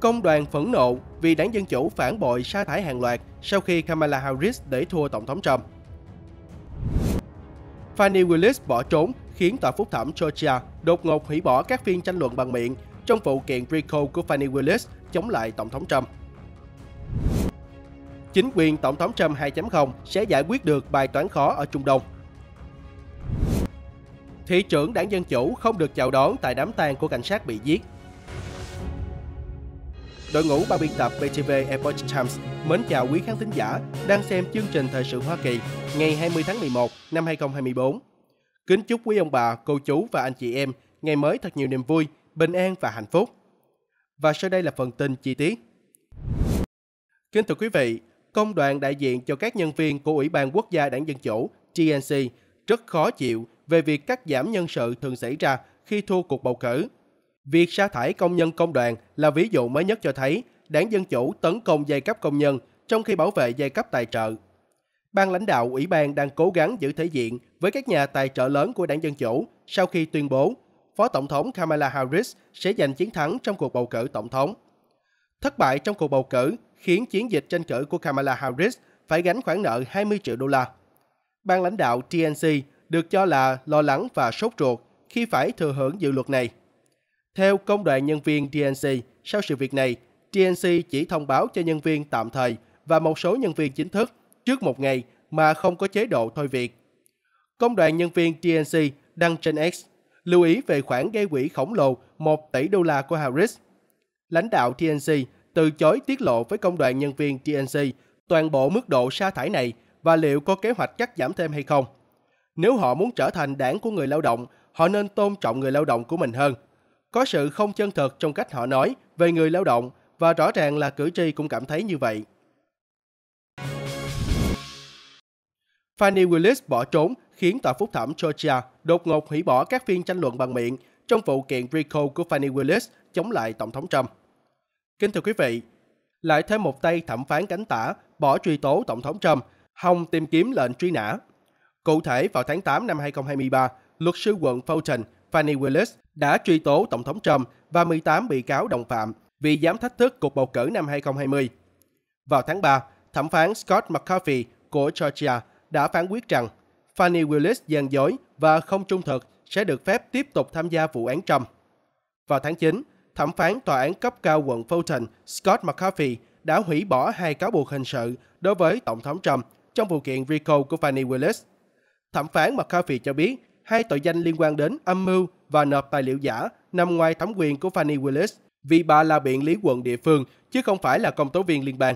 Công đoàn phẫn nộ vì đảng Dân Chủ phản bội sa thải hàng loạt sau khi Kamala Harris để thua Tổng thống Trump. Fannie Willis bỏ trốn khiến tòa phúc thẩm Georgia đột ngột hủy bỏ các phiên tranh luận bằng miệng trong vụ kiện RICO của Fannie Willis chống lại Tổng thống Trump. Chính quyền Tổng thống Trump 2.0 sẽ giải quyết được bài toán khó ở Trung Đông. Thị trưởng đảng Dân Chủ không được chào đón tại đám tang của cảnh sát bị giết Đội ngũ ban biên tập BTV Epoch Times mến chào quý khán thính giả đang xem chương trình thời sự Hoa Kỳ ngày 20 tháng 11 năm 2024. Kính chúc quý ông bà, cô chú và anh chị em ngày mới thật nhiều niềm vui, bình an và hạnh phúc. Và sau đây là phần tin chi tiết. Kính thưa quý vị, công đoàn đại diện cho các nhân viên của Ủy ban Quốc gia Đảng Dân Chủ TNC rất khó chịu về việc cắt giảm nhân sự thường xảy ra khi thua cuộc bầu cử – Việc sa thải công nhân công đoàn là ví dụ mới nhất cho thấy đảng Dân Chủ tấn công giai cấp công nhân trong khi bảo vệ giai cấp tài trợ. Ban lãnh đạo ủy ban đang cố gắng giữ thể diện với các nhà tài trợ lớn của đảng Dân Chủ sau khi tuyên bố Phó Tổng thống Kamala Harris sẽ giành chiến thắng trong cuộc bầu cử Tổng thống. Thất bại trong cuộc bầu cử khiến chiến dịch tranh cử của Kamala Harris phải gánh khoản nợ 20 triệu đô la. Ban lãnh đạo TNC được cho là lo lắng và sốt ruột khi phải thừa hưởng dự luật này. Theo công đoàn nhân viên TNC, sau sự việc này, TNC chỉ thông báo cho nhân viên tạm thời và một số nhân viên chính thức trước một ngày mà không có chế độ thôi việc. Công đoàn nhân viên TNC đăng trên X lưu ý về khoản gây quỹ khổng lồ 1 tỷ đô la của Harris. Lãnh đạo TNC từ chối tiết lộ với công đoàn nhân viên TNC toàn bộ mức độ sa thải này và liệu có kế hoạch cắt giảm thêm hay không. Nếu họ muốn trở thành đảng của người lao động, họ nên tôn trọng người lao động của mình hơn có sự không chân thực trong cách họ nói về người lao động và rõ ràng là cử tri cũng cảm thấy như vậy. Fanny Willis bỏ trốn khiến tòa phúc thẩm Georgia đột ngột hủy bỏ các phiên tranh luận bằng miệng trong vụ kiện recall của Fanny Willis chống lại Tổng thống Trump. Kính thưa quý vị, lại thêm một tay thẩm phán cánh tả bỏ truy tố Tổng thống Trump, hòng tìm kiếm lệnh truy nã. Cụ thể, vào tháng 8 năm 2023, luật sư quận Fulton Fanny Willis đã truy tố Tổng thống Trump và 18 bị cáo đồng phạm vì dám thách thức cuộc bầu cử năm 2020. Vào tháng 3, thẩm phán Scott McCarthy của Georgia đã phán quyết rằng Fanny Willis gian dối và không trung thực sẽ được phép tiếp tục tham gia vụ án Trump. Vào tháng 9, thẩm phán tòa án cấp cao quận Fulton Scott McCarthy đã hủy bỏ hai cáo buộc hình sự đối với Tổng thống Trump trong vụ kiện RICO của Fanny Willis. Thẩm phán McCarthy cho biết hai tội danh liên quan đến âm mưu và nộp tài liệu giả nằm ngoài thẩm quyền của Fanny Willis vì bà là biện lý quận địa phương chứ không phải là công tố viên liên bang.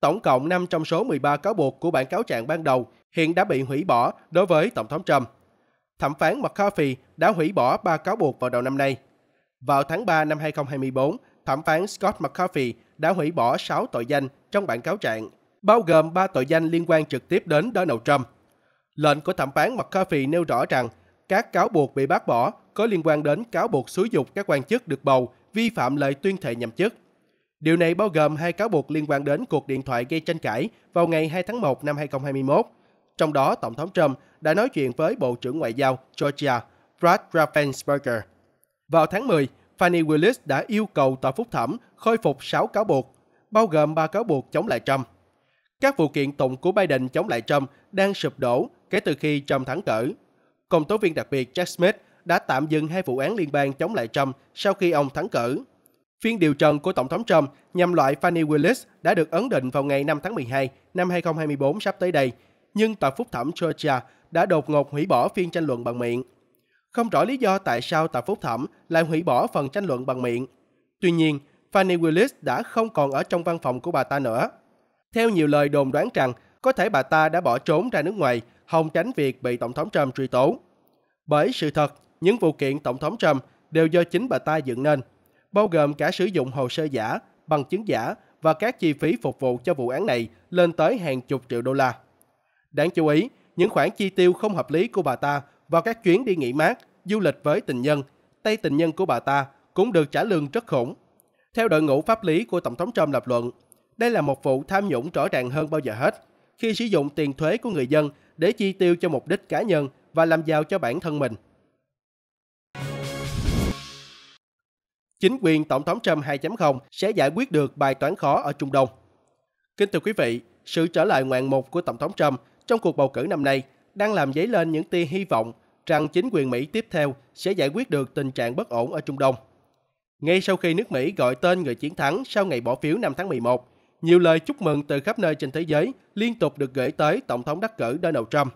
Tổng cộng 5 trong số 13 cáo buộc của bản cáo trạng ban đầu hiện đã bị hủy bỏ đối với Tổng thống Trump. Thẩm phán McCarthy đã hủy bỏ 3 cáo buộc vào đầu năm nay. Vào tháng 3 năm 2024, thẩm phán Scott McCarthy đã hủy bỏ 6 tội danh trong bản cáo trạng, bao gồm 3 tội danh liên quan trực tiếp đến Donald Trump. Lệnh của thẩm phán McCarthy nêu rõ rằng các cáo buộc bị bác bỏ có liên quan đến cáo buộc xúi dục các quan chức được bầu vi phạm lời tuyên thệ nhậm chức. Điều này bao gồm hai cáo buộc liên quan đến cuộc điện thoại gây tranh cãi vào ngày 2 tháng 1 năm 2021. Trong đó, Tổng thống Trump đã nói chuyện với Bộ trưởng Ngoại giao Georgia Brad Raffensperger. Vào tháng 10, Fanny Willis đã yêu cầu tòa phúc thẩm khôi phục 6 cáo buộc, bao gồm 3 cáo buộc chống lại Trump. Các vụ kiện tụng của Biden chống lại Trump đang sụp đổ kể từ khi Trump thắng cử. Công tố viên đặc biệt Jack Smith đã tạm dừng hai vụ án liên bang chống lại Trump sau khi ông thắng cử. Phiên điều trần của Tổng thống Trump nhằm loại Fannie Willis đã được ấn định vào ngày 5 tháng 12 năm 2024 sắp tới đây, nhưng tòa phúc thẩm Georgia đã đột ngột hủy bỏ phiên tranh luận bằng miệng. Không rõ lý do tại sao tòa phúc thẩm lại hủy bỏ phần tranh luận bằng miệng. Tuy nhiên, Fannie Willis đã không còn ở trong văn phòng của bà ta nữa. Theo nhiều lời đồn đoán rằng, có thể bà ta đã bỏ trốn ra nước ngoài hòng tránh việc bị Tổng thống Trump truy tố. Bởi sự thật, những vụ kiện Tổng thống Trump đều do chính bà ta dựng nên, bao gồm cả sử dụng hồ sơ giả, bằng chứng giả và các chi phí phục vụ cho vụ án này lên tới hàng chục triệu đô la. Đáng chú ý, những khoản chi tiêu không hợp lý của bà ta vào các chuyến đi nghỉ mát, du lịch với tình nhân, tay tình nhân của bà ta cũng được trả lương rất khủng. Theo đội ngũ pháp lý của Tổng thống Trump lập luận, đây là một vụ tham nhũng rõ ràng hơn bao giờ hết, khi sử dụng tiền thuế của người dân để chi tiêu cho mục đích cá nhân và làm giàu cho bản thân mình. Chính quyền Tổng thống Trump 2.0 sẽ giải quyết được bài toán khó ở Trung Đông. Kính thưa quý vị, sự trở lại ngoạn mục của Tổng thống Trump trong cuộc bầu cử năm nay đang làm dấy lên những tia hy vọng rằng chính quyền Mỹ tiếp theo sẽ giải quyết được tình trạng bất ổn ở Trung Đông. Ngay sau khi nước Mỹ gọi tên người chiến thắng sau ngày bỏ phiếu năm tháng 11, nhiều lời chúc mừng từ khắp nơi trên thế giới liên tục được gửi tới Tổng thống đắc cử Donald Trump.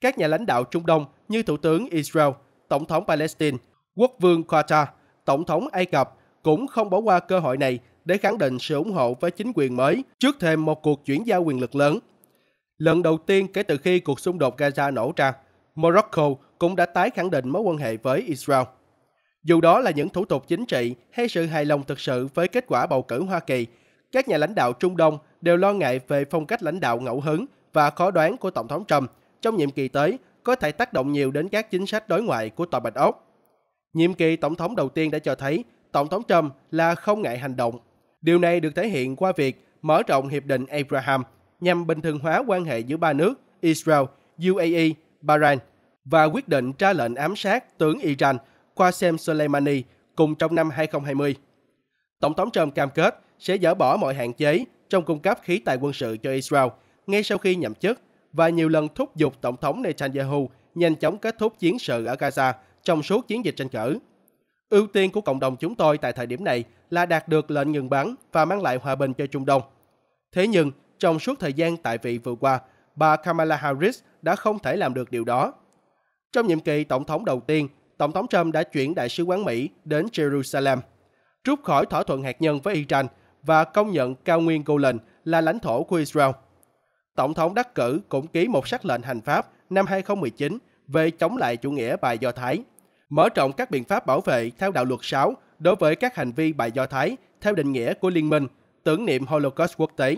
Các nhà lãnh đạo Trung Đông như Thủ tướng Israel, Tổng thống Palestine, Quốc vương Qatar, Tổng thống Ai Cập cũng không bỏ qua cơ hội này để khẳng định sự ủng hộ với chính quyền mới trước thêm một cuộc chuyển giao quyền lực lớn. Lần đầu tiên kể từ khi cuộc xung đột Gaza nổ ra, Morocco cũng đã tái khẳng định mối quan hệ với Israel. Dù đó là những thủ tục chính trị hay sự hài lòng thực sự với kết quả bầu cử Hoa Kỳ các nhà lãnh đạo Trung Đông đều lo ngại về phong cách lãnh đạo ngẫu hứng và khó đoán của Tổng thống Trump trong nhiệm kỳ tới có thể tác động nhiều đến các chính sách đối ngoại của Tòa Bạch Ốc. Nhiệm kỳ Tổng thống đầu tiên đã cho thấy Tổng thống Trump là không ngại hành động. Điều này được thể hiện qua việc mở rộng Hiệp định Abraham nhằm bình thường hóa quan hệ giữa ba nước Israel, UAE, Bahrain và quyết định ra lệnh ám sát tướng Iran Qasem Soleimani cùng trong năm 2020. Tổng thống Trump cam kết sẽ dỡ bỏ mọi hạn chế trong cung cấp khí tài quân sự cho Israel ngay sau khi nhậm chức và nhiều lần thúc giục Tổng thống Netanyahu nhanh chóng kết thúc chiến sự ở Gaza trong suốt chiến dịch tranh cử. Ưu tiên của cộng đồng chúng tôi tại thời điểm này là đạt được lệnh ngừng bắn và mang lại hòa bình cho Trung Đông. Thế nhưng, trong suốt thời gian tại vị vừa qua, bà Kamala Harris đã không thể làm được điều đó. Trong nhiệm kỳ tổng thống đầu tiên, Tổng thống Trump đã chuyển Đại sứ quán Mỹ đến Jerusalem. Rút khỏi thỏa thuận hạt nhân với Iran – và công nhận cao nguyên Golan là lãnh thổ của Israel. Tổng thống đắc cử cũng ký một sắc lệnh hành pháp năm 2019 về chống lại chủ nghĩa bài Do Thái, mở rộng các biện pháp bảo vệ theo đạo luật 6 đối với các hành vi bài Do Thái theo định nghĩa của Liên minh tưởng niệm Holocaust quốc tế.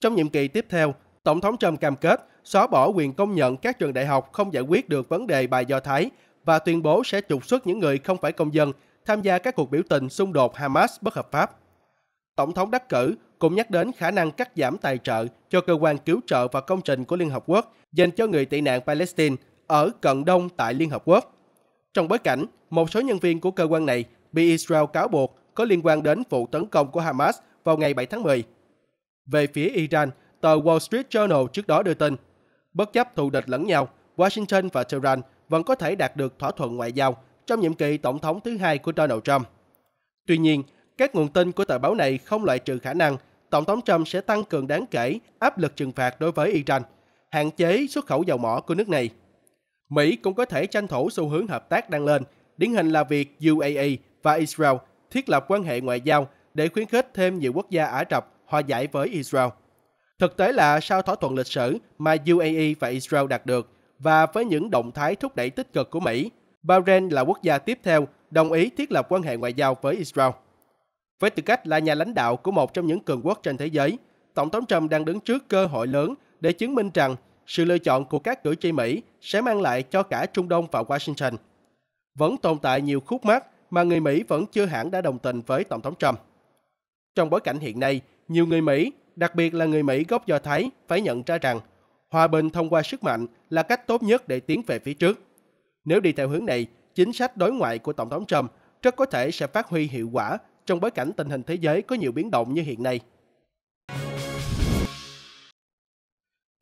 Trong nhiệm kỳ tiếp theo, Tổng thống Trump cam kết xóa bỏ quyền công nhận các trường đại học không giải quyết được vấn đề bài Do Thái và tuyên bố sẽ trục xuất những người không phải công dân tham gia các cuộc biểu tình xung đột Hamas bất hợp pháp. Tổng thống đắc cử cũng nhắc đến khả năng cắt giảm tài trợ cho cơ quan cứu trợ và công trình của Liên Hợp Quốc dành cho người tị nạn Palestine ở cận đông tại Liên Hợp Quốc. Trong bối cảnh, một số nhân viên của cơ quan này bị Israel cáo buộc có liên quan đến vụ tấn công của Hamas vào ngày 7 tháng 10. Về phía Iran, tờ Wall Street Journal trước đó đưa tin, bất chấp thù địch lẫn nhau, Washington và Tehran vẫn có thể đạt được thỏa thuận ngoại giao trong nhiệm kỳ tổng thống thứ hai của Donald Trump. Tuy nhiên, các nguồn tin của tờ báo này không loại trừ khả năng Tổng thống Trump sẽ tăng cường đáng kể áp lực trừng phạt đối với Iran, hạn chế xuất khẩu dầu mỏ của nước này. Mỹ cũng có thể tranh thủ xu hướng hợp tác đang lên, điển hình là việc UAE và Israel thiết lập quan hệ ngoại giao để khuyến khích thêm nhiều quốc gia Ả Rập hòa giải với Israel. Thực tế là sau thỏa thuận lịch sử mà UAE và Israel đạt được và với những động thái thúc đẩy tích cực của Mỹ, Bahrain là quốc gia tiếp theo đồng ý thiết lập quan hệ ngoại giao với Israel. Với tư cách là nhà lãnh đạo của một trong những cường quốc trên thế giới, Tổng thống Trump đang đứng trước cơ hội lớn để chứng minh rằng sự lựa chọn của các cử tri Mỹ sẽ mang lại cho cả Trung Đông và Washington. Vẫn tồn tại nhiều khúc mắc mà người Mỹ vẫn chưa hẳn đã đồng tình với Tổng thống Trump. Trong bối cảnh hiện nay, nhiều người Mỹ, đặc biệt là người Mỹ gốc Do Thái, phải nhận ra rằng hòa bình thông qua sức mạnh là cách tốt nhất để tiến về phía trước. Nếu đi theo hướng này, chính sách đối ngoại của Tổng thống Trump rất có thể sẽ phát huy hiệu quả trong bối cảnh tình hình thế giới có nhiều biến động như hiện nay.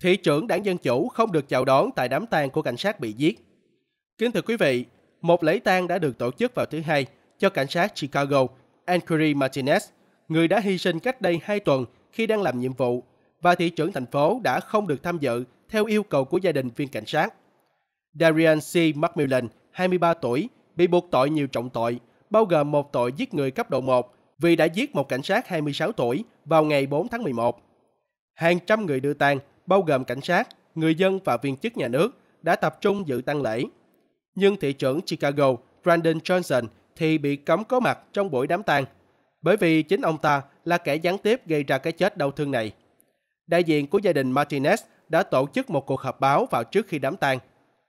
Thị trưởng đảng Dân Chủ không được chào đón tại đám tang của cảnh sát bị giết. Kính thưa quý vị, một lễ tang đã được tổ chức vào thứ Hai cho cảnh sát Chicago, Ankery Martinez, người đã hy sinh cách đây 2 tuần khi đang làm nhiệm vụ và thị trưởng thành phố đã không được tham dự theo yêu cầu của gia đình viên cảnh sát. Darian C. McMillan, 23 tuổi, bị buộc tội nhiều trọng tội – bao gồm một tội giết người cấp độ 1 vì đã giết một cảnh sát 26 tuổi vào ngày 4 tháng 11. Hàng trăm người đưa tang, bao gồm cảnh sát, người dân và viên chức nhà nước đã tập trung dự tang lễ. Nhưng thị trưởng Chicago Brandon Johnson thì bị cấm có mặt trong buổi đám tang bởi vì chính ông ta là kẻ gián tiếp gây ra cái chết đau thương này. Đại diện của gia đình Martinez đã tổ chức một cuộc họp báo vào trước khi đám tang.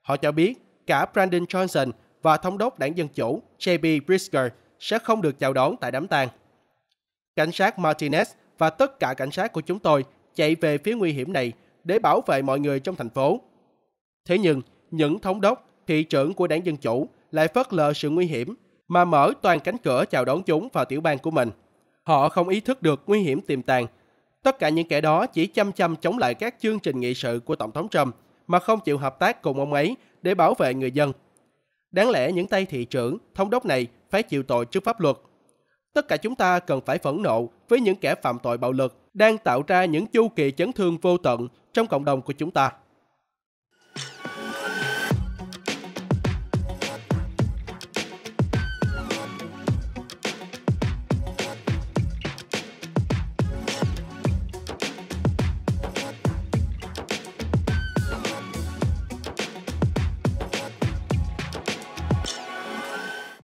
Họ cho biết cả Brandon Johnson và thống đốc đảng Dân Chủ J.B. Pritzker sẽ không được chào đón tại đám tang. Cảnh sát Martinez và tất cả cảnh sát của chúng tôi chạy về phía nguy hiểm này để bảo vệ mọi người trong thành phố. Thế nhưng, những thống đốc, thị trưởng của đảng Dân Chủ lại phớt lờ sự nguy hiểm mà mở toàn cánh cửa chào đón chúng vào tiểu bang của mình. Họ không ý thức được nguy hiểm tiềm tàng. Tất cả những kẻ đó chỉ chăm chăm chống lại các chương trình nghị sự của Tổng thống Trump mà không chịu hợp tác cùng ông ấy để bảo vệ người dân Đáng lẽ những tay thị trưởng, thống đốc này phải chịu tội trước pháp luật. Tất cả chúng ta cần phải phẫn nộ với những kẻ phạm tội bạo lực đang tạo ra những chu kỳ chấn thương vô tận trong cộng đồng của chúng ta.